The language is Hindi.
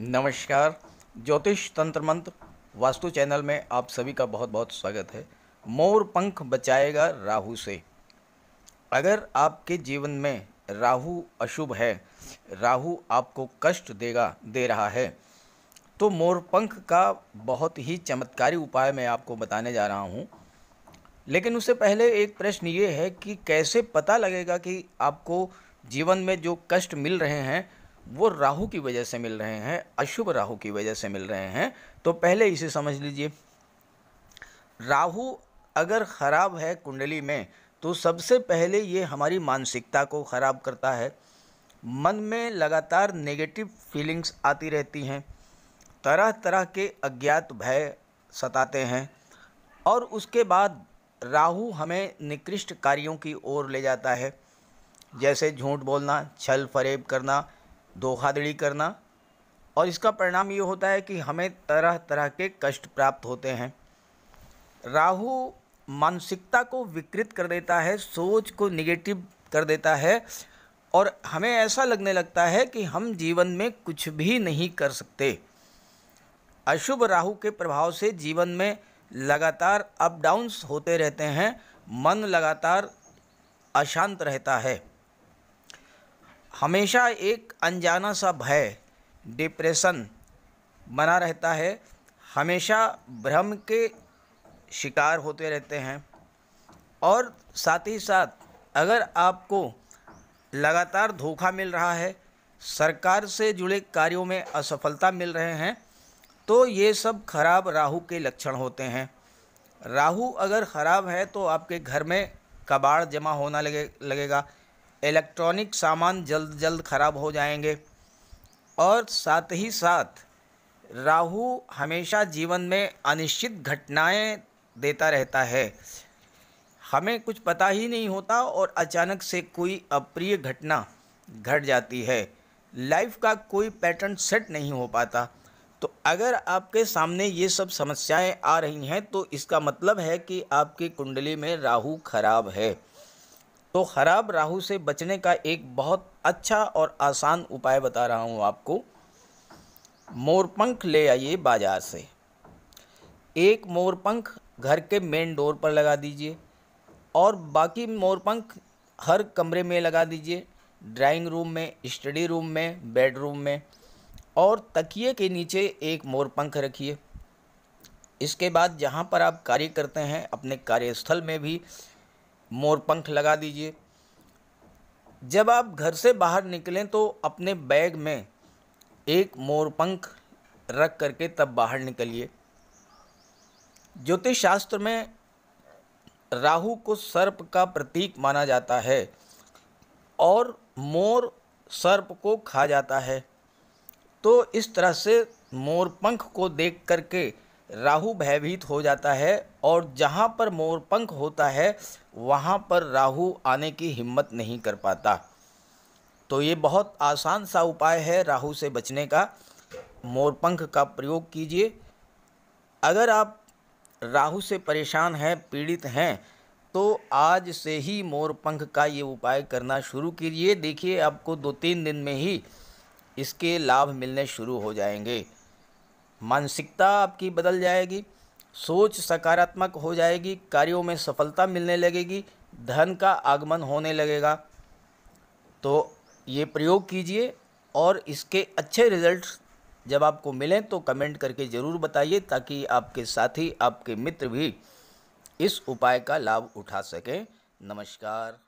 नमस्कार ज्योतिष तंत्र मंत्र वास्तु चैनल में आप सभी का बहुत बहुत स्वागत है मोर पंख बचाएगा राहु से अगर आपके जीवन में राहु अशुभ है राहु आपको कष्ट देगा दे रहा है तो मोर पंख का बहुत ही चमत्कारी उपाय मैं आपको बताने जा रहा हूँ लेकिन उससे पहले एक प्रश्न ये है कि कैसे पता लगेगा कि आपको जीवन में जो कष्ट मिल रहे हैं वो राहु की वजह से मिल रहे हैं अशुभ राहु की वजह से मिल रहे हैं तो पहले इसे समझ लीजिए राहु अगर ख़राब है कुंडली में तो सबसे पहले ये हमारी मानसिकता को ख़राब करता है मन में लगातार नेगेटिव फीलिंग्स आती रहती हैं तरह तरह के अज्ञात भय सताते हैं और उसके बाद राहु हमें निकृष्ट कार्यों की ओर ले जाता है जैसे झूठ बोलना छल फरेब करना धोखाधड़ी करना और इसका परिणाम ये होता है कि हमें तरह तरह के कष्ट प्राप्त होते हैं राहु मानसिकता को विकृत कर देता है सोच को निगेटिव कर देता है और हमें ऐसा लगने लगता है कि हम जीवन में कुछ भी नहीं कर सकते अशुभ राहु के प्रभाव से जीवन में लगातार अप डाउन्स होते रहते हैं मन लगातार अशांत रहता है हमेशा एक अनजाना सा भय डिप्रेशन बना रहता है हमेशा भ्रम के शिकार होते रहते हैं और साथ ही साथ अगर आपको लगातार धोखा मिल रहा है सरकार से जुड़े कार्यों में असफलता मिल रहे हैं तो ये सब खराब राहु के लक्षण होते हैं राहु अगर ख़राब है तो आपके घर में कबाड़ जमा होना लगे लगेगा इलेक्ट्रॉनिक सामान जल्द जल्द खराब हो जाएंगे और साथ ही साथ राहु हमेशा जीवन में अनिश्चित घटनाएं देता रहता है हमें कुछ पता ही नहीं होता और अचानक से कोई अप्रिय घटना घट जाती है लाइफ का कोई पैटर्न सेट नहीं हो पाता तो अगर आपके सामने ये सब समस्याएं आ रही हैं तो इसका मतलब है कि आपकी कुंडली में राहु खराब है तो खराब राहु से बचने का एक बहुत अच्छा और आसान उपाय बता रहा हूँ आपको मोरपंख ले आइए बाज़ार से एक मोरपंख घर के मेन डोर पर लगा दीजिए और बाकी मोरपंख हर कमरे में लगा दीजिए ड्राइंग रूम में स्टडी रूम में बेडरूम में और तकिए के नीचे एक मोरपंख रखिए इसके बाद जहाँ पर आप कार्य करते हैं अपने कार्यस्थल में भी मोर पंख लगा दीजिए जब आप घर से बाहर निकलें तो अपने बैग में एक मोर पंख रख करके तब बाहर निकलिए ज्योतिष शास्त्र में राहु को सर्प का प्रतीक माना जाता है और मोर सर्प को खा जाता है तो इस तरह से मोर पंख को देख करके राहु भयभीत हो जाता है और जहाँ पर मोरपंख होता है वहाँ पर राहु आने की हिम्मत नहीं कर पाता तो ये बहुत आसान सा उपाय है राहु से बचने का मोरपंख का प्रयोग कीजिए अगर आप राहु से परेशान हैं पीड़ित हैं तो आज से ही मोरपंख का ये उपाय करना शुरू कीजिए देखिए आपको दो तीन दिन में ही इसके लाभ मिलने शुरू हो जाएंगे मानसिकता आपकी बदल जाएगी सोच सकारात्मक हो जाएगी कार्यों में सफलता मिलने लगेगी धन का आगमन होने लगेगा तो ये प्रयोग कीजिए और इसके अच्छे रिजल्ट जब आपको मिलें तो कमेंट करके ज़रूर बताइए ताकि आपके साथी आपके मित्र भी इस उपाय का लाभ उठा सकें नमस्कार